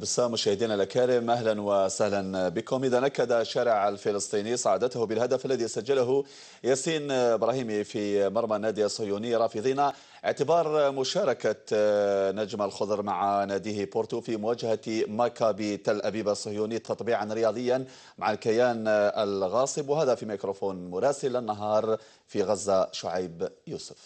بسام مشاهدينا الكرام أهلا وسهلا بكم إذا نكد شارع الفلسطيني صعدته بالهدف الذي سجله ياسين إبراهيمي في مرمى النادي الصهيوني رافضين اعتبار مشاركة نجم الخضر مع ناديه بورتو في مواجهة ماكابي تل أبيب الصهيوني تطبيعا رياضيا مع الكيان الغاصب وهذا في ميكروفون مراسل النهار في غزة شعيب يوسف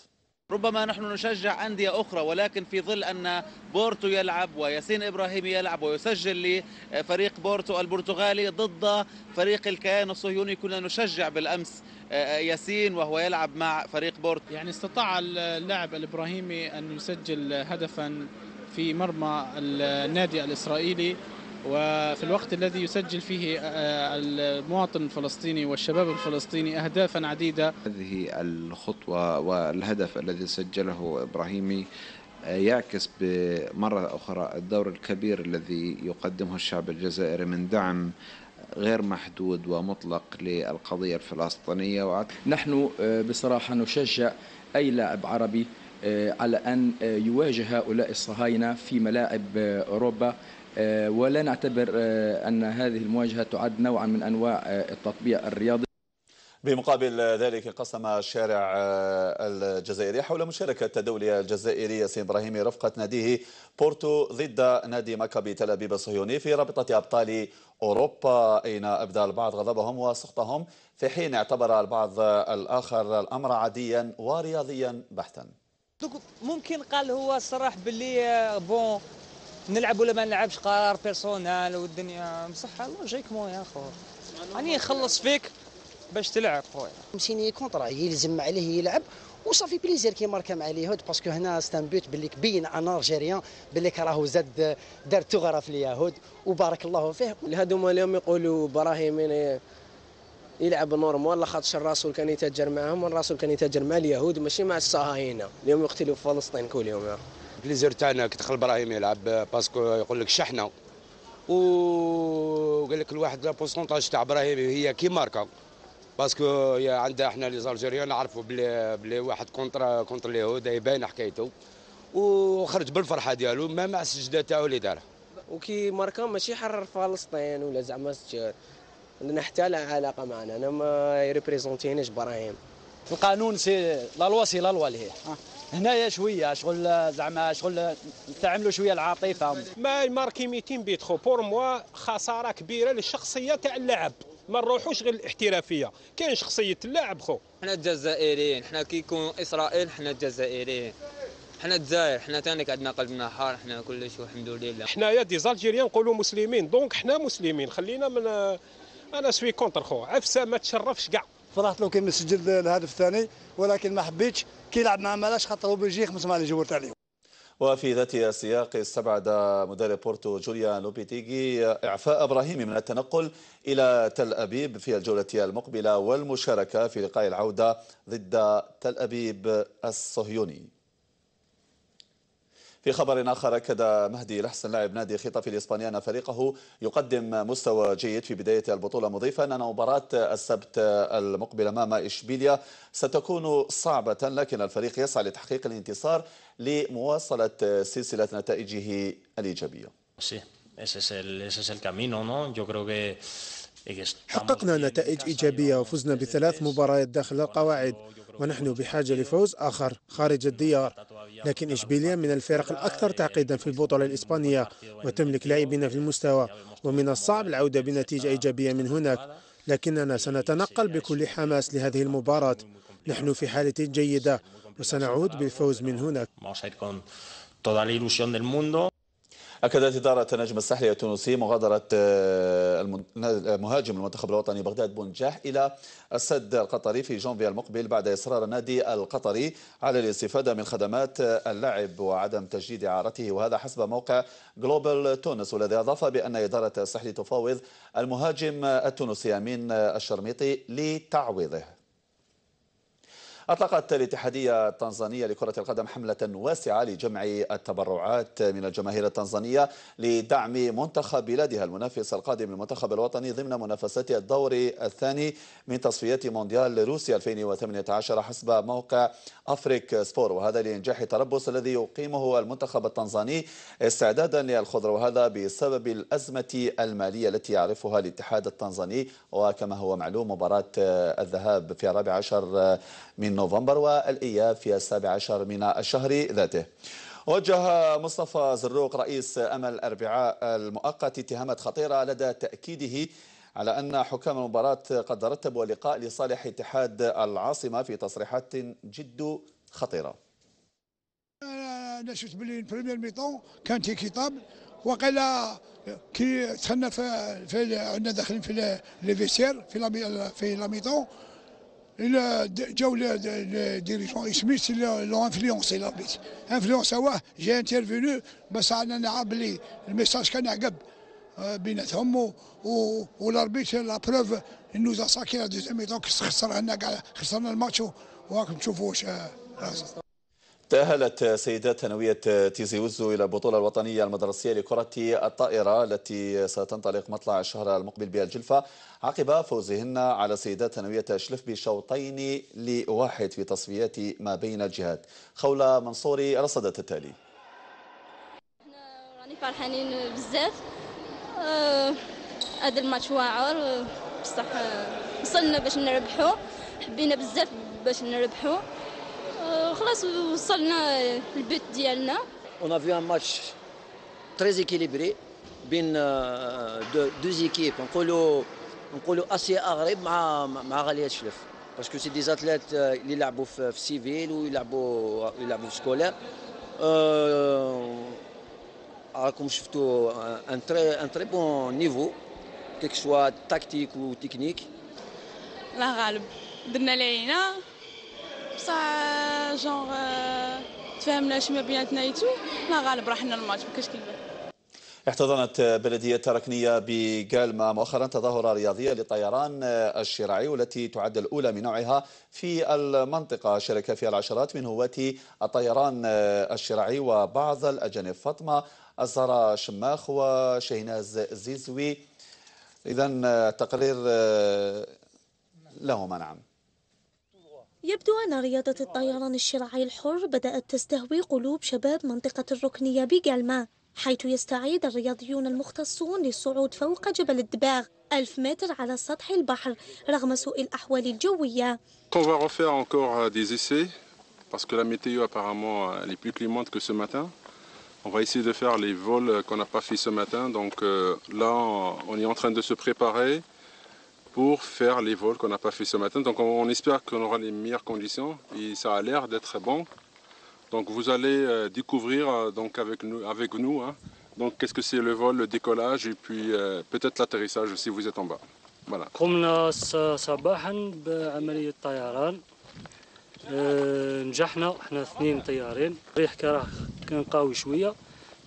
ربما نحن نشجع أندية أخرى ولكن في ظل أن بورتو يلعب وياسين إبراهيمي يلعب ويسجل لفريق بورتو البرتغالي ضد فريق الكيان الصهيوني كنا نشجع بالأمس آه، آه، ياسين وهو يلعب مع فريق بورتو يعني استطاع اللاعب الإبراهيمي أن يسجل هدفا في مرمى النادي الإسرائيلي وفي الوقت الذي يسجل فيه آه، آه، المواطن الفلسطيني والشباب الفلسطيني أهدافا عديدة هذه الخطوة والهدف الذي سجله إبراهيمي آه، يعكس بمرة أخرى الدور الكبير الذي يقدمه الشعب الجزائري من دعم غير محدود ومطلق للقضية الفلسطينية نحن بصراحة نشجع أي لاعب عربي على أن يواجه هؤلاء الصهاينة في ملاعب أوروبا آه، ولا نعتبر آه، أن هذه المواجهة تعد نوعا من أنواع آه، التطبيع الرياضي بمقابل ذلك قسم الشارع الجزائري حول مشاركة الدولية الجزائرية ياسين إبراهيمي رفقة ناديه بورتو ضد نادي مكابي تل أبيب الصهيوني في رابطة أبطال أوروبا أين أبدى البعض غضبهم وسخطهم في حين اعتبر البعض الآخر الأمر عاديا ورياضيا بحتا ممكن قال هو صرح باللي بون نلعب ولا ما نلعبش قرار بيرسونال والدنيا بصح مو يا خو راني نخلص فيك باش تلعب خويا مسيني كونطرا يلزم عليه يلعب وصافي بليزير كي ماركا مع اليهود باسكو هنا ستان بوت باللي كبين ان الجيريان باللي راهو زاد دار ثغره في اليهود وبارك الله فيه هذوما اليوم يقولوا براهيم يلعب نورمال لاخاطش الرسول كان يتاجر معاهم والرسول كان يتاجر مع اليهود ماشي مع الصهاينه اليوم يقتلوا في فلسطين كل يوم بليزير تاعنا كي دخل ابراهيم يلعب باسكو يقول لك شحنه وقال لك الواحد لا بورسونتاج تاع ابراهيم هي كي ماركا باسكو عندنا احنا لي زالجيريان نعرفوا بلي بلي واحد كونتر كونتر اليهود يبان حكايته وخرج بالفرحه ديالو ما مع السجده تاعو اللي دارها وكي ماركا ماشي حرر فلسطين ولا زعما عندنا حتى لا علاقه معنا انا ما يريبريزونتينيش ابراهيم القانون سي لا لوا سي لا لوا اللي هي هنايا شويه شغل زعما شغل نستعملوا شويه العاطفه ما ماركي 200 خو بور موا خساره كبيره للشخصيه تاع اللاعب ما نروحوش غير الاحترافيه كاين شخصيه اللاعب خو حنا الجزائريين حنا كي يكون اسرائيل حنا الجزائريين حنا الجزائر حنا تانيك عندنا قلبنا حار حنا كلش والحمد لله حنايا دي زالجيريان نقولوا مسلمين دونك حنا مسلمين خلينا من انا سوي كونتر خو عفسه ما تشرفش كاع فرحت لو كان نسجل الهدف الثاني ولكن ما حبيتش كي مع مالاش خاطر هو بلجيك مسمع اللي جورت عليهم وفي ذات السياق استبعد مدرب بورتو جوليان لوبيتيغي إعفاء ابراهيم من التنقل إلى تل أبيب في الجولة المقبلة والمشاركة في لقاء العودة ضد تل أبيب الصهيوني في خبر آخر أكد مهدي الحسن لاعب نادي خطف الإسباني أن فريقه يقدم مستوى جيد في بداية البطولة مضيفا أن مباراة السبت المقبل أمام إشبيليا ستكون صعبة لكن الفريق يسعى لتحقيق الانتصار لمواصلة سلسلة نتائجه الإيجابية. حققنا نتائج إيجابية وفزنا بثلاث مباريات داخل القواعد ونحن بحاجة لفوز آخر خارج الديار لكن إشبيلية من الفرق الأكثر تعقيدا في البطولة الإسبانية وتملك لاعبين في المستوى ومن الصعب العودة بنتيجة إيجابية من هناك لكننا سنتنقل بكل حماس لهذه المباراة نحن في حالة جيدة وسنعود بالفوز من هناك أكدت إدارة النجم الساحلي التونسي مغادرة آه، مهاجم المنتخب الوطني بغداد بونجاح إلى السد القطري في جونفي المقبل بعد إصرار النادي القطري على الاستفادة من خدمات آه، اللاعب وعدم تجديد إعارته وهذا حسب موقع جلوبال تونس والذي أضاف بأن إدارة الساحلي تفاوض المهاجم التونسي أمين آه، الشرميطي لتعويضه أطلقت الاتحادية التنزانية لكرة القدم حملة واسعة لجمع التبرعات من الجماهير التنزانية لدعم منتخب بلادها المنافس القادم للمنتخب الوطني ضمن منافسات الدور الثاني من تصفيات مونديال روسيا 2018 حسب موقع أفريك سبور وهذا لإنجاح التربص الذي يقيمه المنتخب التنزاني استعدادا للخضر وهذا بسبب الأزمة المالية التي يعرفها الاتحاد التنزاني وكما هو معلوم مباراة الذهاب في الرابع عشر من من نوفمبر والإياب في السابع عشر من الشهر ذاته وجه مصطفى زروق رئيس أمل الأربعاء المؤقت اتهامات خطيرة لدى تأكيده على أن حكام المباراة قد رتبوا لقاء لصالح اتحاد العاصمة في تصريحات جد خطيرة أنا شفت البريمير ميطون كان كتاب وقال كي دخلنا في عندنا داخلين في لي فيسير في في ميطون جاو لي ديريجون سميث لو انفلونسي لابيت انفلونساوه جا انترفينو بس انا نعرف بلي الميساج كان عقب بيناتهم و والاربيت لا بروف انو ساكي لا دوزيام دونك خسرنا كاع خسرنا الماتش وراكم تشوفوا واش تأهلت سيدات ثانوية تيزي وزو إلى البطولة الوطنية المدرسية لكرة الطائرة التي ستنطلق مطلع الشهر المقبل بها الجلفة عقب فوزهن على سيدات ثانوية شلف بشوطين لواحد في تصفيات ما بين الجهات خولة منصوري رصدت التالي راني فرحانين بزاف آه، هذا الماتش واعر آه، بصح آه، وصلنا باش نربحو حبينا بزاف باش نربحو On a vu un match très équilibré entre deux, deux équipes. On parle assez agréable avec Chlef. Parce que c'est des athlètes qui jouent en civil ou ils jouent en scolaire. Euh, comme je euh, un, très, bon niveau, que ce soit tactique ou technique. La galbe. بصح جونغ شي ما بيناتنا ايتو لا غالب راحنا حنا الماتش ما كاش احتضنت بلدية تركنية بقالما مؤخرا تظاهرة رياضية للطيران آه، الشراعي والتي تعد الأولى من نوعها في المنطقة شارك فيها العشرات من هواة الطيران آه، الشراعي وبعض الأجانب فاطمة الزهراء شماخ وشيناز زيزوي إذا آه، تقرير لهما نعم يبدو أن رياضة الطيران الشراعي الحر بدأت تستهوي قلوب شباب منطقة الركنية بقلمة حيث يستعيد الرياضيون المختصون للصعود فوق جبل الدباغ ألف متر على سطح البحر رغم سوء الأحوال الجوية On va essayer de faire les vols euh, qu'on n'a pas fait ce matin. Donc euh, là, on est en train de se préparer. pour faire les vols qu'on n'a pas fait ce matin. Donc on, espère qu'on aura les meilleures conditions et ça a l'air d'être bon. Donc vous allez euh, découvrir euh, donc avec nous, avec nous hein. donc qu'est-ce que c'est le vol, le décollage et puis euh, peut-être l'atterrissage si vous êtes en bas. Voilà. نجحنا احنا اثنين طيارين شويه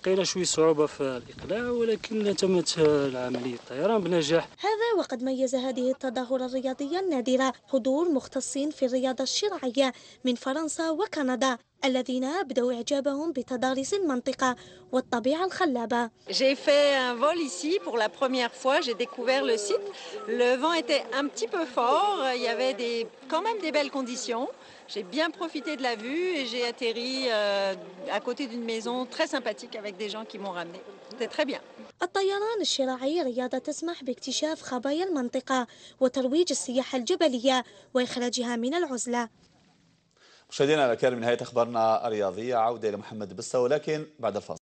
كاينه شوي صعوبة في الإقلاع ولكن تمت العملية الطيران بنجاح هذا وقد ميز هذه التظاهرة الرياضية النادرة حضور مختصين في الرياضة الشرعية من فرنسا وكندا الذين أبدوا إعجابهم بتضاريس المنطقة والطبيعة الخلابة. J'ai fait un vol ici pour la première fois. J'ai découvert le site. Le vent était un petit peu fort. Il y avait des, quand même des belles conditions. J'ai bien profité de la vue et j'ai atterri euh, à côté d'une maison très sympathique avec des gens qui m'ont ramené. C'était très bien. الطيران الشراعي رياضة تسمح باكتشاف خبايا المنطقة وترويج السياحة الجبلية وإخراجها من العزلة مشاهدينا الأكارم نهاية أخبارنا الرياضية عودة إلى محمد بسة ولكن بعد الفاصل